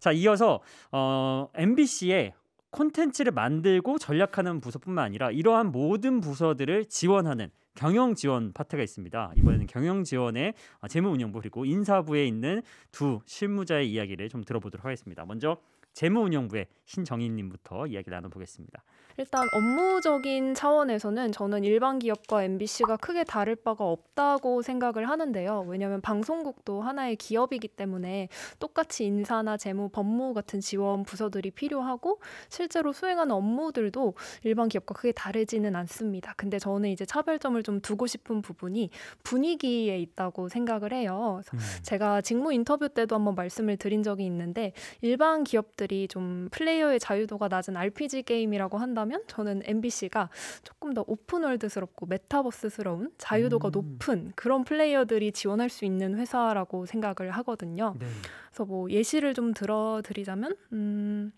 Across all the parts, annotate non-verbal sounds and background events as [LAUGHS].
자, 이어서 어, MBC의 콘텐츠를 만들고 전략하는 부서뿐만 아니라 이러한 모든 부서들을 지원하는 경영 지원 파트가 있습니다. 이번에는 경영 지원의 어, 재무운영부 그리고 인사부에 있는 두 실무자의 이야기를 좀 들어보도록 하겠습니다. 먼저 재무운영부의신정인님부터 이야기 나눠보겠습니다. 일단 업무적인 차원에서는 저는 일반 기업과 MBC가 크게 다를 바가 없다고 생각을 하는데요. 왜냐하면 방송국도 하나의 기업이기 때문에 똑같이 인사나 재무, 법무 같은 지원 부서들이 필요하고 실제로 수행하는 업무들도 일반 기업과 크게 다르지는 않습니다. 근데 저는 이제 차별점을 좀 두고 싶은 부분이 분위기에 있다고 생각을 해요. 음. 제가 직무 인터뷰 때도 한번 말씀을 드린 적이 있는데 일반 기업 것들이 좀 플레이어의 자유도가 낮은 RPG 게임이라고 한다면 저는 MBC가 조금 더 오픈월드스럽고 메타버스스러운 자유도가 음. 높은 그런 플레이어들이 지원할 수 있는 회사라고 생각을 하거든요. 네. 그래서 뭐 예시를 좀 들어드리자면 음,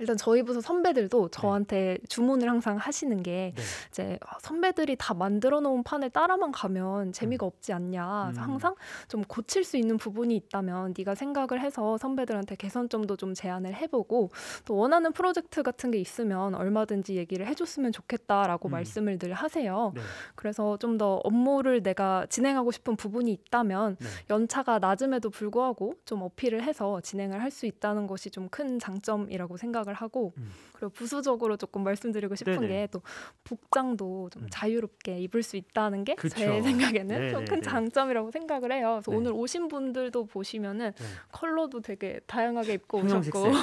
일단 저희 부서 선배들도 네. 저한테 네. 주문을 항상 하시는 게 네. 이제 아, 선배들이 다 만들어 놓은 판을 따라만 가면 재미가 음. 없지 않냐. 음. 항상 좀 고칠 수 있는 부분이 있다면 네가 생각을 해서 선배들한테 개선점도 좀 제안을 해보고 또 원하는 프로젝트 같은 게 있으면 얼마든지 얘기를 해줬으면 좋겠다라고 음. 말씀을 늘 하세요. 네. 그래서 좀 더 업무를 내가 진행하고 싶은 부분이 있다면 네. 연차가 낮음에도 불구하고 좀 어필을 해서 진행을 할 수 있다는 것이 좀 큰 장점이라고 생각. 생각을 하고 음. 그리고 부수적으로 조금 말씀드리고 싶은 게 또 복장도 좀 음. 자유롭게 입을 수 있다는 게 제 생각에는 좀큰 장점이라고 생각을 해요. 그래서 네. 오늘 오신 분들도 보시면은 네. 컬러도 되게 다양하게 입고 오셨고 [LAUGHS] 네.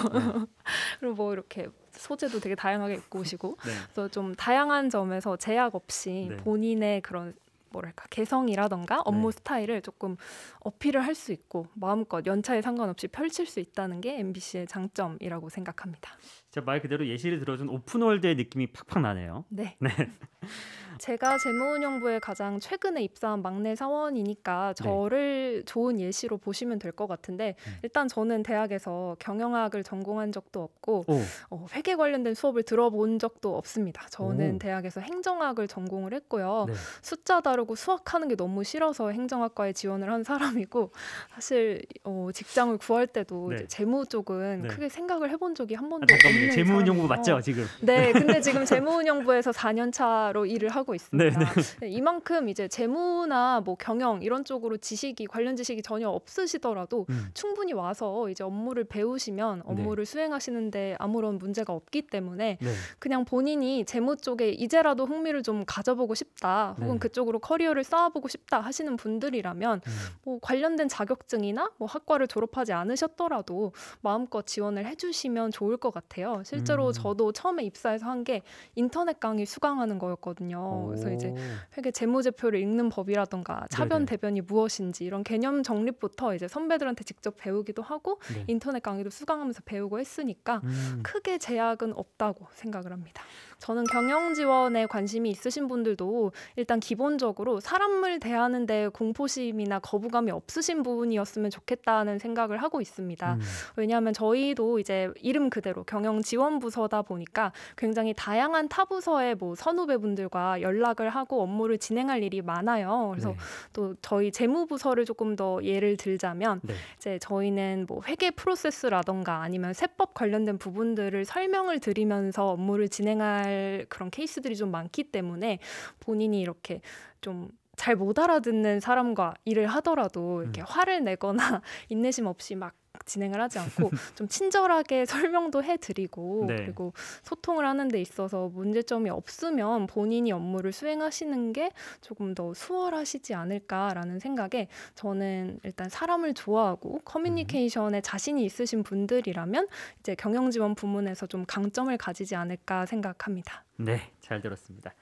그리고 뭐 이렇게 소재도 되게 다양하게 입고 오시고 [LAUGHS] 네. 그래서 좀 다양한 점에서 제약 없이 네. 본인의 그런 뭐랄까 개성이라던가 네. 업무 네. 스타일을 조금 어필을 할 수 있고 마음껏 연차에 상관없이 펼칠 수 있다는 게 MBC의 장점이라고 생각합니다. 진말 그대로 예시를 들어준 오픈월드의 느낌이 팍팍 나네요. 네. 네. [LAUGHS] 제가 재무운영부에 가장 최근에 입사한 막내 사원이니까 네. 저를 네. 좋은 예시로 보시면 될 것 같은데 음. 일단 저는 대학에서 경영학을 전공한 적도 없고 어, 회계 관련된 수업을 들어본 적도 없습니다. 저는 오. 대학에서 행정학을 전공을 했고요. 네. 숫자 다루고 수학하는 게 너무 싫어서 행정학과에 지원을 한 사람이고 사실 어, 직장을 구할 때도 네. 재무 쪽은 네. 크게 생각을 해본 적이 한 아, 번도 아, 잠깐만요. 재무운영부 사람이에 맞죠 지금? 네, 근데 지금 [LAUGHS] 재무운영부에서 4년 차로 일을 하고 하고 있습니다. 네, 네. 네, 이만큼 이제 재무나 뭐 경영 이런 쪽으로 지식이 관련 지식이 전혀 없으시더라도 음. 충분히 와서 이제 업무를 배우시면 네. 업무를 수행하시는데 아무런 문제가 없기 때문에 그냥 본인이 재무 쪽에 이제라도 흥미를 좀 가져보고 싶다 혹은 그쪽으로 커리어를 쌓아보고 싶다 하시는 분들이라면 음. 뭐 관련된 자격증이나 뭐 학과를 졸업하지 않으셨더라도 마음껏 지원을 해주시면 좋을 것 같아요. 실제로 음. 저도 처음에 입사해서 한 게 인터넷 강의 수강하는 거였거든요. 그래서 이제 회계 재무제표를 읽는 법이라던가 차변 네네. 대변이 무엇인지 이런 개념 정립부터 이제 선배들한테 직접 배우기도 하고 네. 인터넷 강의도 수강하면서 배우고 했으니까 음. 크게 제약은 없다고 생각을 합니다. 저는 경영 지원에 관심이 있으신 분들도 일단 기본적으로 사람을 대하는 데 공포심이나 거부감이 없으신 분이었으면 좋겠다는 생각을 하고 있습니다. 음. 왜냐하면 저희도 이제 이름 그대로 경영 지원 부서다 보니까 굉장히 다양한 타 부서의 뭐 선후배분들과 연락을 하고 업무를 진행할 일이 많아요. 그래서 네. 또 저희 재무부서를 조금 더 예를 들자면 네. 이제 저희는 뭐 회계 프로세스라던가 아니면 세법 관련된 부분들을 설명을 드리면서 업무를 진행할 갈 그런 케이스들이 좀 많기 때문에 본인이 이렇게 좀 잘 못 알아듣는 사람과 일을 하더라도 이렇게 음. 화를 내거나 [LAUGHS] 인내심 없이 막 진행을 하지 않고 [LAUGHS] 좀 친절하게 설명도 해드리고 네. 그리고 소통을 하는 데 있어서 문제점이 없으면 본인이 업무를 수행하시는 게 조금 더 수월하시지 않을까라는 생각에 저는 일단 사람을 좋아하고 음. 커뮤니케이션에 자신이 있으신 분들이라면 이제 경영지원 부문에서 좀 강점을 가지지 않을까 생각합니다. 네, 잘 들었습니다.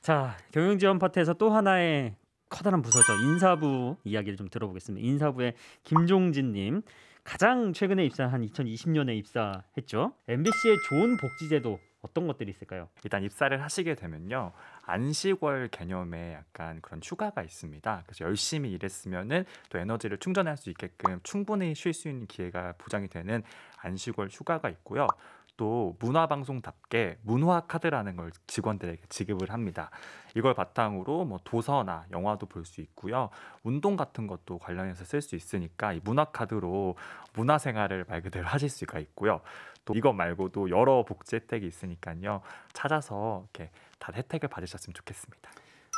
자, 경영지원 파트에서 또 하나의 커다란 부서죠. 인사부 이야기를 좀 들어보겠습니다. 인사부의 김종진님. 가장 최근에 입사한 2020년에 입사했죠. MBC의 좋은 복지제도 어떤 것들이 있을까요? 일단 입사를 하시게 되면요. 안식월 개념의 약간 그런 휴가가 있습니다. 그래서 열심히 일했으면은 또 에너지를 충전할 수 있게끔 충분히 쉴 수 있는 기회가 보장이 되는 안식월 휴가가 있고요. 또 문화방송답게 문화 카드라는 걸 직원들에게 지급을 합니다. 이걸 바탕으로 뭐 도서나 영화도 볼 수 있고요. 운동 같은 것도 관련해서 쓸 수 있으니까 이 문화 카드로 문화 생활을 말 그대로 하실 수가 있고요. 또 이거 말고도 여러 복지 혜택이 있으니까요. 찾아서 이렇게 다 혜택을 받으셨으면 좋겠습니다.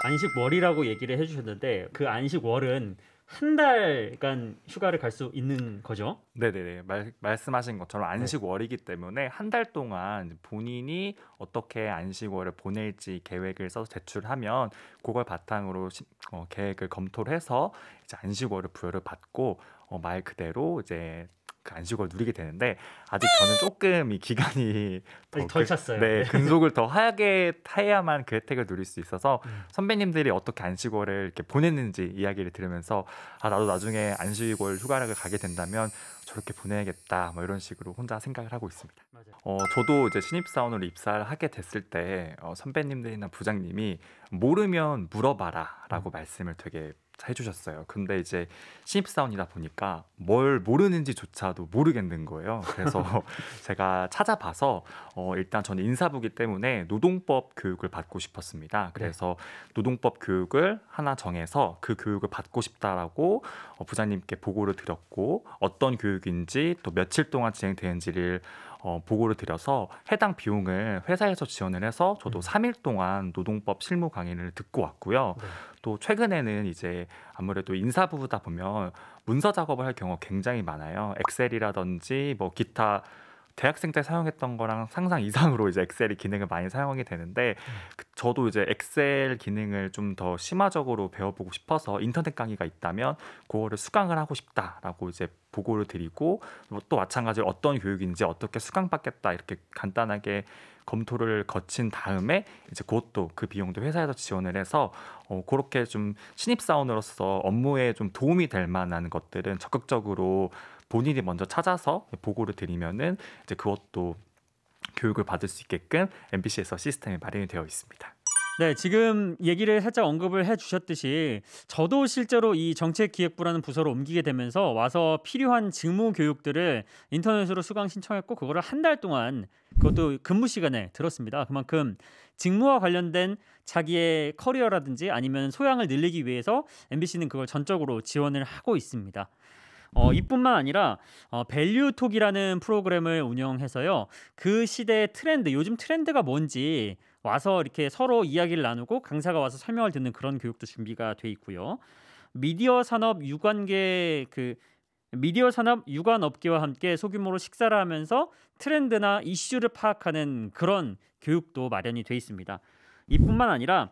안식월이라고 얘기를 해주셨는데 그 안식월은 한 달간 그러니까 휴가를 갈 수 있는 거죠? 네네네 말, 말씀하신 것처럼 안식월이기 때문에 한 달 동안 본인이 어떻게 안식월을 보낼지 계획을 써서 제출하면 그걸 바탕으로 시, 어, 계획을 검토를 해서 이제 안식월을 부여를 받고 어, 말 그대로 이제 그 안식을 누리게 되는데 아직 저는 조금 이 기간이 네, 더덜 찼어요. 네, 네, 근속을 더 하게 타야만그 혜택을 누릴 수 있어서 음. 선배님들이 어떻게 안식월을 이렇게 보냈는지 이야기를 들으면서 아 나도 나중에 안식월 휴가를 가게 된다면 저렇게 보내야겠다 뭐 이런 식으로 혼자 생각을 하고 있습니다. 어 저도 이제 신입 사원으로 입사를 하게 됐을 때 어, 선배님들이나 부장님이 모르면 물어봐라라고 음. 말씀을 되게 해주셨어요. 근데 이제 신입사원이다 보니까 뭘 모르는지조차도 모르겠는 거예요. 그래서 [LAUGHS] 제가 찾아봐서 어, 일단 저는 인사부기 때문에 노동법 교육을 받고 싶었습니다. 네. 그래서 네. 노동법 교육을 하나 정해서 그 교육을 받고 싶다라고 어, 부장님께 보고를 드렸고 어떤 교육인지 또 며칠 동안 진행되는지를 어, 보고를 드려서 해당 비용을 회사에서 지원을 해서 저도 음. 3일 동안 노동법 실무 강의를 듣고 왔고요. 네. 또 최근에는 이제 아무래도 인사 부부다 보면 문서 작업을 할 경우가 굉장히 많아요. 엑셀이라든지 뭐 기타 대학생 때 사용했던 거랑 상상 이상으로 이제 엑셀이 기능을 많이 사용하게 되는데 음. 그 저도 이제 엑셀 기능을 좀 더 심화적으로 배워보고 싶어서 인터넷 강의가 있다면 그거를 수강을 하고 싶다라고 이제 보고를 드리고 뭐 또 마찬가지로 어떤 교육인지 어떻게 수강받겠다 이렇게 간단하게 검토를 거친 다음에 이제 그것도 그 비용도 회사에서 지원을 해서 어, 그렇게 좀 신입 사원으로서 업무에 좀 도움이 될 만한 것들은 적극적으로 본인이 먼저 찾아서 보고를 드리면은 이제 그것도 교육을 받을 수 있게끔 MBC에서 시스템이 마련이 되어 있습니다. 네, 지금 얘기를 살짝 언급을 해 주셨듯이 저도 실제로 이 정책기획부라는 부서로 옮기게 되면서 와서 필요한 직무 교육들을 인터넷으로 수강 신청했고 그거를 한 달 동안 그것도 근무 시간에 들었습니다. 그만큼 직무와 관련된 자기의 커리어라든지 아니면 소양을 늘리기 위해서 MBC는 그걸 전적으로 지원을 하고 있습니다. 어, 이뿐만 아니라 어, 밸류톡이라는 프로그램을 운영해서요. 그 시대의 트렌드, 요즘 트렌드가 뭔지 와서 이렇게 서로 이야기를 나누고 강사가 와서 설명을 듣는 그런 교육도 준비가 돼 있고요. 미디어 산업 유관계 그 미디어 산업 유관 업계와 함께 소규모로 식사를 하면서 트렌드나 이슈를 파악하는 그런 교육도 마련이 돼 있습니다. 이뿐만 아니라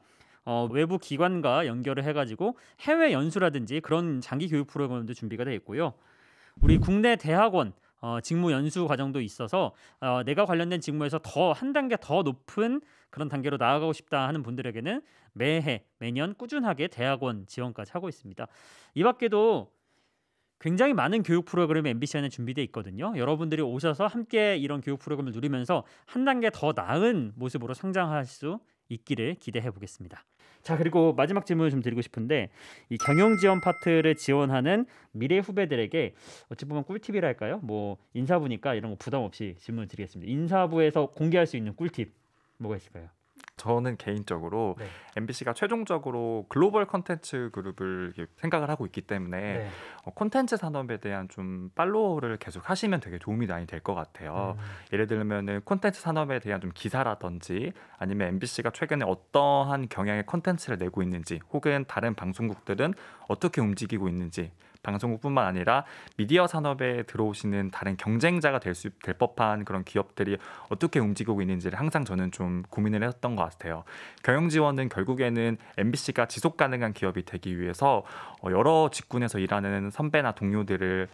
어, 외부 기관과 연결을 해가지고 해외 연수라든지 그런 장기 교육 프로그램도 준비가 되어 있고요. 우리 국내 대학원 어, 직무 연수 과정도 있어서 어, 내가 관련된 직무에서 더 한 단계 더 높은 그런 단계로 나아가고 싶다 하는 분들에게는 매해 매년 꾸준하게 대학원 지원까지 하고 있습니다. 이 밖에도 굉장히 많은 교육 프로그램이 MBC 안에 준비되어 있거든요. 여러분들이 오셔서 함께 이런 교육 프로그램을 누리면서 한 단계 더 나은 모습으로 성장할 수 있기를 기대해 보겠습니다. 자 그리고 마지막 질문을 좀 드리고 싶은데 이 경영 지원 파트를 지원하는 미래 후배들에게 어찌 보면 꿀팁이랄까요? 뭐 인사부니까 이런 거 부담 없이 질문을 드리겠습니다. 인사부에서 공개할 수 있는 꿀팁 뭐가 있을까요? 저는 개인적으로 네. MBC가 최종적으로 글로벌 콘텐츠 그룹을 생각을 하고 있기 때문에 네. 어, 콘텐츠 산업에 대한 좀 팔로우를 계속 하시면 되게 도움이 많이 될 것 같아요. 음. 예를 들면은 콘텐츠 산업에 대한 좀 기사라든지 아니면 MBC가 최근에 어떠한 경향의 콘텐츠를 내고 있는지 혹은 다른 방송국들은 어떻게 움직이고 있는지 방송국뿐만 아니라 미디어 산업에 들어오시는 다른 경쟁자가 될 수 될 법한 그런 기업들이 어떻게 움직이고 있는지를 항상 저는 좀 고민을 했던 것 같아요. 경영 지원은 결국에는 MBC가 지속 가능한 기업이 되기 위해서 어, 여러 직군에서 일하는 선배나 동료들을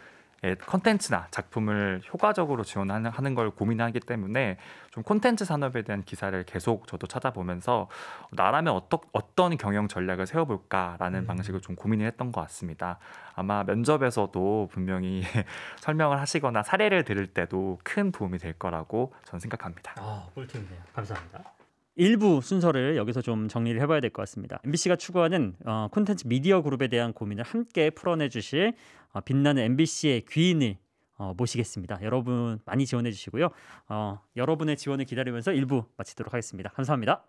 예, 컨텐츠나 작품을 효과적으로 지원하는 걸 고민하기 때문에 좀 콘텐츠 산업에 대한 기사를 계속 저도 찾아보면서 나라면 어떠, 어떤 경영 전략을 세워볼까라는 음. 방식을 좀 고민을 했던 것 같습니다. 아마 면접에서도 분명히 [LAUGHS] 설명을 하시거나 사례를 들을 때도 큰 도움이 될 거라고 저는 생각합니다. 아, 꿀팁이네요. 감사합니다. 일부 순서를 여기서 좀 정리를 해봐야 될 것 같습니다. MBC가 추구하는 어, 콘텐츠 미디어 그룹에 대한 고민을 함께 풀어내 주실 어, 빛나는 MBC의 귀인을 어, 모시겠습니다. 여러분 많이 지원해 주시고요. 어, 여러분의 지원을 기다리면서 일부 마치도록 하겠습니다. 감사합니다.